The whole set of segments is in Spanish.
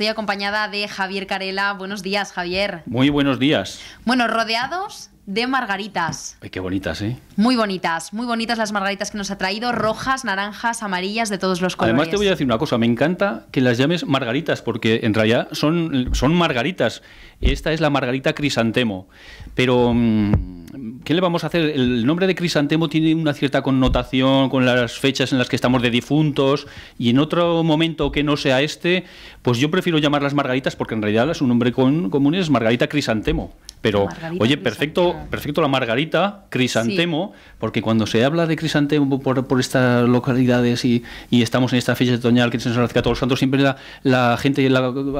Estoy acompañada de Javier Carela. Buenos días, Javier. Muy buenos días. Bueno, rodeados de margaritas. qué bonitas, ¿eh? Muy bonitas, muy bonitas las margaritas que nos ha traído, rojas, naranjas, amarillas, de todos los colores. Además te voy a decir una cosa, me encanta que las llames margaritas, porque en realidad son, son margaritas. Esta es la margarita crisantemo, pero... Mm, ¿Qué le vamos a hacer? El nombre de Crisantemo tiene una cierta connotación con las fechas en las que estamos de difuntos y en otro momento que no sea este, pues yo prefiero llamarlas margaritas porque en realidad es nombre común es Margarita Crisantemo. Pero, oye, perfecto, perfecto la margarita, crisantemo, porque cuando se habla de crisantemo por, estas localidades y, estamos en esta fecha de que se nos todos los santos, siempre la, la gente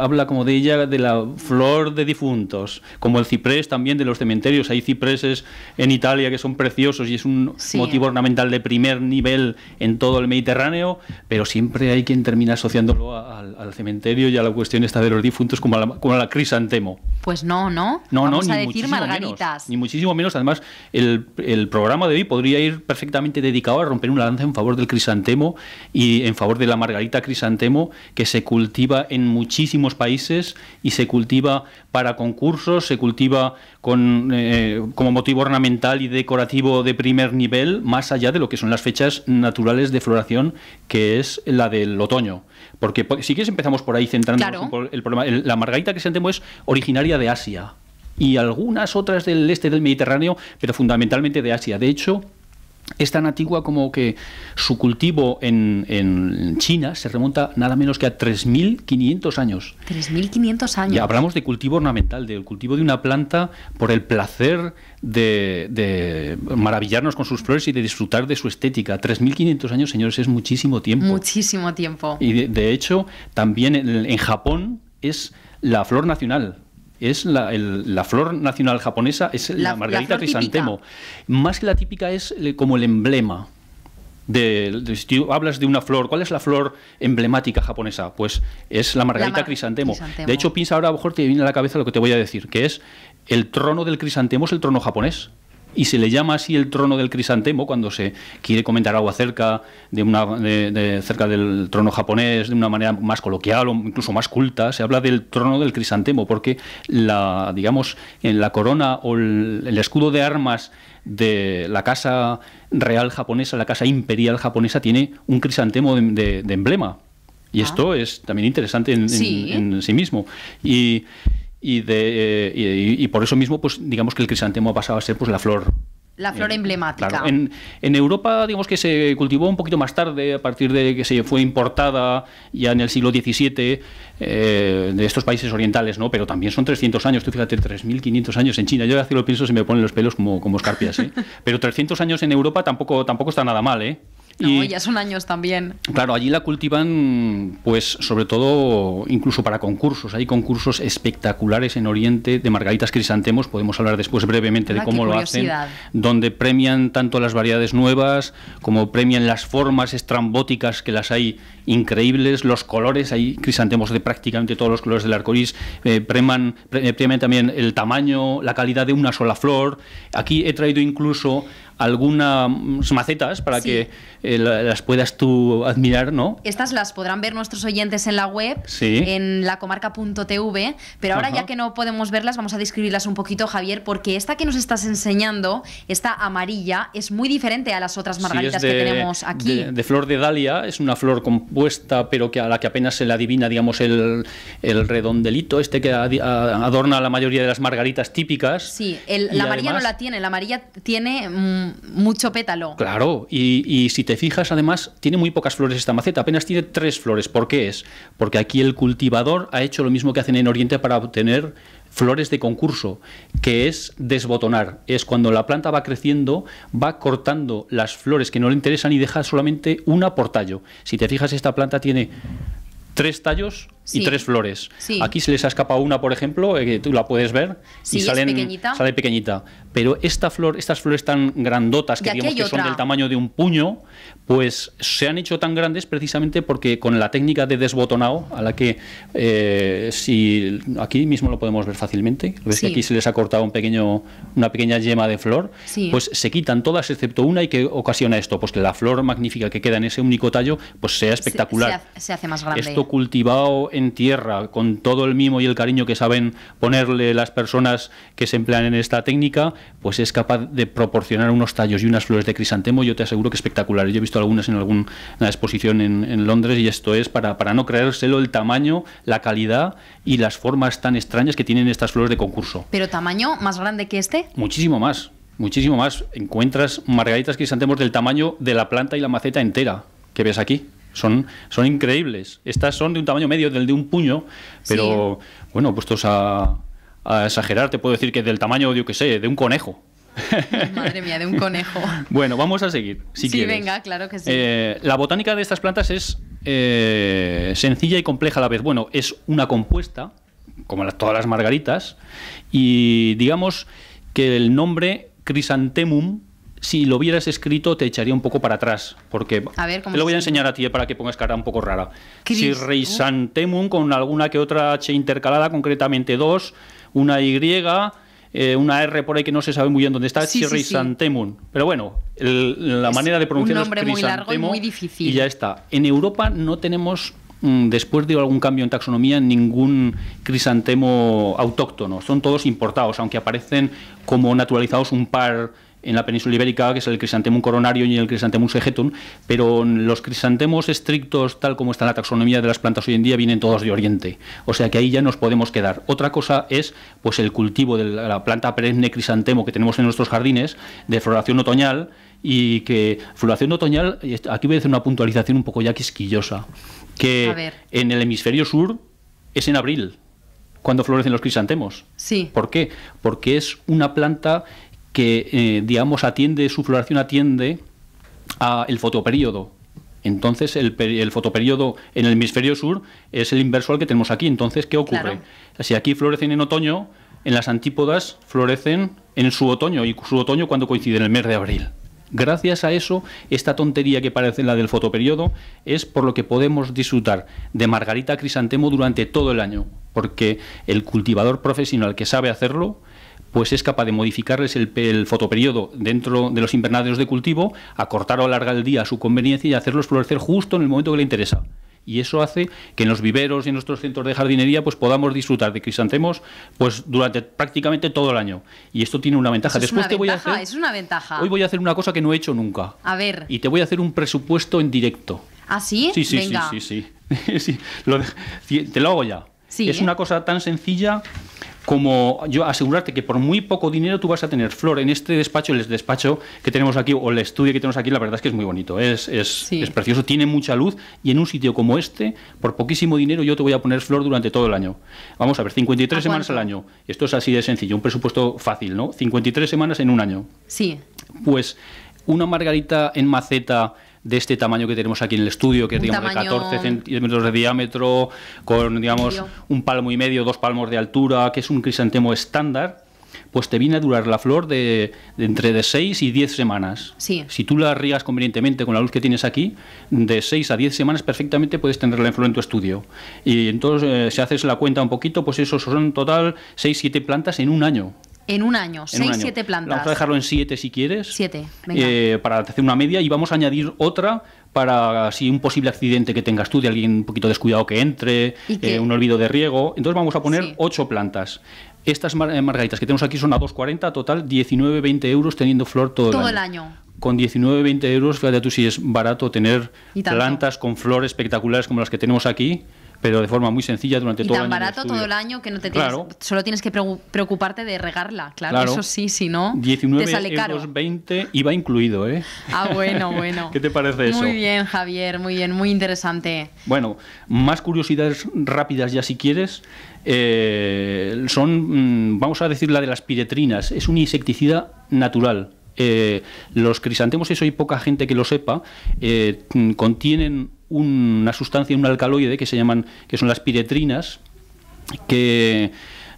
habla como de ella, de la flor de difuntos, como el ciprés también de los cementerios. Hay cipreses en Italia que son preciosos y es un motivo ornamental de primer nivel en todo el Mediterráneo, pero siempre hay quien termina asociándolo al cementerio y a la cuestión está de los difuntos como a la, crisantemo. Pues no, ¿no? No, no, a decir ni muchísimo menos. Además, el, el, programa de hoy podría ir perfectamente dedicado a romper una lanza en favor del crisantemo y en favor de la margarita crisantemo que se cultiva en muchísimos países y se cultiva para concursos, se cultiva con, eh, como motivo ornamental y decorativo de primer nivel, más allá de lo que son las fechas naturales de floración, que es la del otoño. Porque pues, si quieres empezamos por ahí centrándonos el problema. la margarita crisantemo es originaria de Asia y algunas otras del este del Mediterráneo, pero fundamentalmente de Asia. De hecho, es tan antigua como que su cultivo en, China se remonta nada menos que a 3.500 años. 3.500 años. Y hablamos de cultivo ornamental, del cultivo de una planta por el placer de, maravillarnos con sus flores y de disfrutar de su estética. 3.500 años, señores, es muchísimo tiempo. Muchísimo tiempo. Y de, hecho, también en Japón es la flor nacional es la, flor nacional japonesa, es la, margarita crisantemo. Más que la típica es eh, como el emblema. De, si tú hablas de una flor, ¿cuál es la flor emblemática japonesa? Pues es la margarita crisantemo. crisantemo. De hecho, piensa ahora, a lo mejor te viene a la cabeza lo que te voy a decir, que es el trono del crisantemo es el trono japonés y se le llama así el trono del crisantemo cuando se quiere comentar algo acerca de cerca del trono japonés de una manera más coloquial o incluso más culta se habla del trono del crisantemo porque la digamos en la corona o el, escudo de armas de la casa real japonesa la casa imperial japonesa tiene un crisantemo de, emblema y ah. esto es también interesante en sí, en sí mismo y y, de, eh, y, por eso mismo, pues digamos que el crisantemo ha pasado a ser pues, la flor la flor eh, emblemática. En, Europa, digamos que se cultivó un poquito más tarde, a partir de que se fue importada ya en el siglo XVII eh, de estos países orientales, ¿no? Pero también son 300 años, tú fíjate, 3.500 años en China. Yo así lo pienso, se me ponen los pelos como, como escarpias, Pero 300 años en Europa tampoco, tampoco está nada mal, ¿eh? No, ya son años también. Claro, allí la cultivan, pues sobre todo, incluso para concursos. Hay concursos espectaculares en Oriente de margaritas crisantemos. Podemos hablar después brevemente de ah, cómo lo hacen, donde premian tanto las variedades nuevas como premian las formas estrambóticas que las hay increíbles, los colores. Hay crisantemos de prácticamente todos los colores del arcoíris. Eh, preman, eh, premian también el tamaño, la calidad de una sola flor. Aquí he traído incluso algunas macetas para que eh, eh, las puedas tú admirar, ¿no? Estas las podrán ver nuestros oyentes en la web, en lacomarca.tv, pero ahora ya que no podemos verlas, vamos a describirlas un poquito, Javier, porque esta que nos estás enseñando, esta amarilla, es muy diferente a las otras margaritas que tenemos aquí. De, de, flor de dalia, es una flor compuesta, pero que a la que apenas se le adivina, digamos, el, redondelito, este que adorna la mayoría de las margaritas típicas. Sí, la amarilla no la tiene, la amarilla tiene mm, mucho pétalo. Claro, y si te fijas, además, tiene muy pocas flores esta maceta, apenas tiene tres flores. ¿Por qué es? Porque aquí el cultivador ha hecho lo mismo que hacen en Oriente para obtener flores de concurso, que es desbotonar. Es cuando la planta va creciendo, va cortando las flores que no le interesan y deja solamente una por tallo. Si te fijas, esta planta tiene tres tallos y tres flores. Aquí se les ha escapado una, por ejemplo, eh, que tú la puedes ver y salen, sale pequeñita. Pero esta flor, estas flores tan grandotas, que digamos que son del tamaño de un puño, pues se han hecho tan grandes precisamente porque con la técnica de desbotonado, a la que eh, si aquí mismo lo podemos ver fácilmente, ves que aquí se les ha cortado un pequeño, una pequeña yema de flor, pues se quitan todas excepto una y que ocasiona esto, pues que la flor magnífica que queda en ese único tallo, pues sea espectacular. Se, hace, más grande. Esto cultivado en tierra, con todo el mimo y el cariño que saben ponerle las personas que se emplean en esta técnica, pues es capaz de proporcionar unos tallos y unas flores de crisantemo, yo te aseguro que espectaculares. Yo he visto algunas en alguna exposición en, Londres y esto es para, para no creérselo el tamaño, la calidad y las formas tan extrañas que tienen estas flores de concurso. ¿Pero tamaño más grande que este? Muchísimo más. Muchísimo más. Encuentras margaritas crisantemos del tamaño de la planta y la maceta entera que ves aquí. Son, son increíbles. Estas son de un tamaño medio, del de un puño, pero bueno, puestos a, exagerar, te puedo decir que del tamaño, yo que sé, de un conejo. Madre mía, de un conejo. bueno, vamos a seguir. Si sí, venga, claro que sí. Eh, la botánica de estas plantas es eh, sencilla y compleja a la vez. Bueno, es una compuesta, como todas las margaritas, y digamos que el nombre Chrysanthemum si lo hubieras escrito te echaría un poco para atrás, porque a ver, te lo voy a enseñar a ti eh, para que pongas cara un poco rara. Si con alguna que otra H intercalada, concretamente dos, una Y, eh, una R por ahí que no se sabe muy bien dónde está, sí, Pero bueno, la manera de pronunciar es muy largo y muy difícil. Y ya está. En Europa no tenemos mm, después de algún cambio en taxonomía, ningún crisantemo autóctono. Son todos importados, aunque aparecen como naturalizados un par en la península ibérica, que es el crisantemum coronario y el crisantemum segetum, pero los crisantemos estrictos, tal como está la taxonomía de las plantas hoy en día, vienen todos de Oriente. O sea que ahí ya nos podemos quedar. Otra cosa es pues el cultivo de la planta perenne crisantemo que tenemos en nuestros jardines, de floración otoñal, y que floración otoñal, aquí voy a hacer una puntualización un poco ya quisquillosa, que en el hemisferio sur es en abril cuando florecen los crisantemos. Sí. ¿Por qué? Porque es una planta que, eh, digamos, atiende, su floración atiende ...a el fotoperíodo. Entonces, el, el fotoperíodo en el hemisferio sur es el inverso al que tenemos aquí. Entonces, ¿qué ocurre? Si aquí florecen en otoño, en las antípodas florecen en su otoño, y su otoño cuando coincide en el mes de abril. Gracias a eso, esta tontería que parece la del fotoperiodo es por lo que podemos disfrutar de margarita crisantemo durante todo el año, porque el cultivador profesional que sabe hacerlo pues es capaz de modificarles el, fotoperiodo dentro de los invernaderos de cultivo, acortar o alargar el día a su conveniencia y hacerlos florecer justo en el momento que le interesa y eso hace que en los viveros y en nuestros centros de jardinería pues podamos disfrutar de crisantemos pues durante prácticamente todo el año y esto tiene una ventaja. Después voy es una ventaja. Hoy voy a hacer una cosa que no he hecho nunca. A ver. Y te voy a hacer un presupuesto en directo. ¿Ah, sí? Sí, sí, sí, sí, te lo hago ya. es ¿eh? una cosa tan sencilla como yo asegurarte que por muy poco dinero tú vas a tener flor en este despacho, el despacho que tenemos aquí o el estudio que tenemos aquí, la verdad es que es muy bonito, es, es, precioso, tiene mucha luz y en un sitio como este, por poquísimo dinero yo te voy a poner flor durante todo el año. Vamos a ver, 53 semanas al año. Esto es así de sencillo, un presupuesto fácil, ¿no? 53 semanas en un año. Sí. Pues una margarita en maceta de este tamaño que tenemos aquí en el estudio, que es de 14 centímetros de diámetro, con digamos un palmo y medio, dos palmos de altura, que es un crisantemo estándar, pues te viene a durar la flor de, entre de 6 y 10 semanas. Si tú la rías convenientemente con la luz que tienes aquí, de 6 a 10 semanas perfectamente puedes tenerla en flor en tu estudio. Y entonces, eh, si haces la cuenta un poquito, pues eso son total 6-7 plantas en un año. En un año, 6 seis, plantas. Vamos a dejarlo en siete si quieres. Siete, venga. Eh, para hacer una media y vamos a añadir otra para si un posible accidente que tengas tú de alguien un poquito descuidado que entre, eh, un olvido de riego. Entonces vamos a poner 8 ocho plantas. Estas eh, margaritas que tenemos aquí son a 2,40, total 19-20 euros teniendo flor todo, el año. El año con 19, 20 euros, fíjate tú si es barato tener plantas con flores espectaculares como las que tenemos aquí pero de forma muy sencilla durante todo el año. tan barato todo el año que no te tienes, solo tienes que preocuparte de regarla, claro, eso sí, si no, 19 te sale caro. euros 20 iba incluido, ¿eh? Ah, bueno, bueno. ¿Qué te parece eso? Muy bien, Javier, muy bien, muy interesante. Bueno, más curiosidades rápidas ya si quieres. Eh, son, mm, vamos a decir, la de las piretrinas. Es un insecticida natural. Eh, los crisantemos, eso hay poca gente que lo sepa, eh, mm, contienen una sustancia, un alcaloide que se llaman, que son las piretrinas, que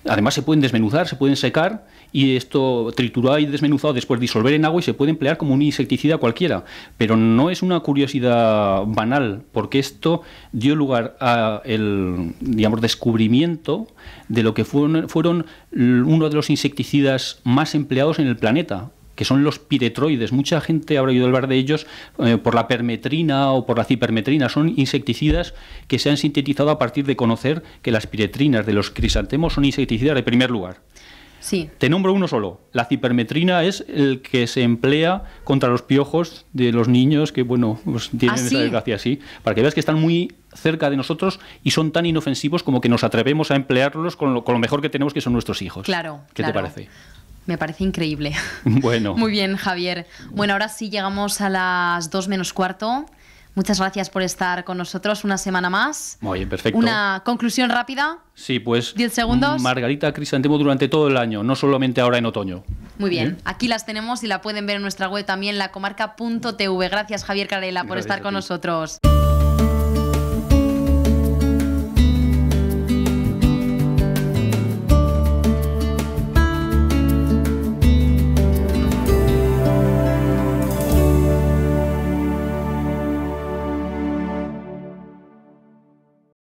además se pueden desmenuzar, se pueden secar y esto triturado y desmenuzado después disolver en agua y se puede emplear como un insecticida cualquiera. Pero no es una curiosidad banal, porque esto dio lugar a el descubrimiento de lo que fueron, fueron uno de los insecticidas más empleados en el planeta, que son los piretroides. Mucha gente habrá oído hablar de ellos eh, por la permetrina o por la cipermetrina. Son insecticidas que se han sintetizado a partir de conocer que las piretrinas de los crisantemos son insecticidas de primer lugar. Sí. Te nombro uno solo. La cipermetrina es el que se emplea contra los piojos de los niños que, bueno, pues tienen ah, esa desgracia así. Para que veas que están muy cerca de nosotros y son tan inofensivos como que nos atrevemos a emplearlos con lo, mejor que tenemos, que son nuestros hijos. Claro. ¿Qué te parece? Me parece increíble. Bueno. Muy bien, Javier. Bueno, ahora sí llegamos a las dos menos cuarto. Muchas gracias por estar con nosotros una semana más. Muy bien, perfecto. Una conclusión rápida. Sí, pues. ¿Diez segundos. Mm, Margarita Crisantemo durante todo el año, no solamente ahora en otoño. Muy bien. Aquí las tenemos y la pueden ver en nuestra web también, lacomarca.tv. Gracias, Javier Carela, por estar con nosotros.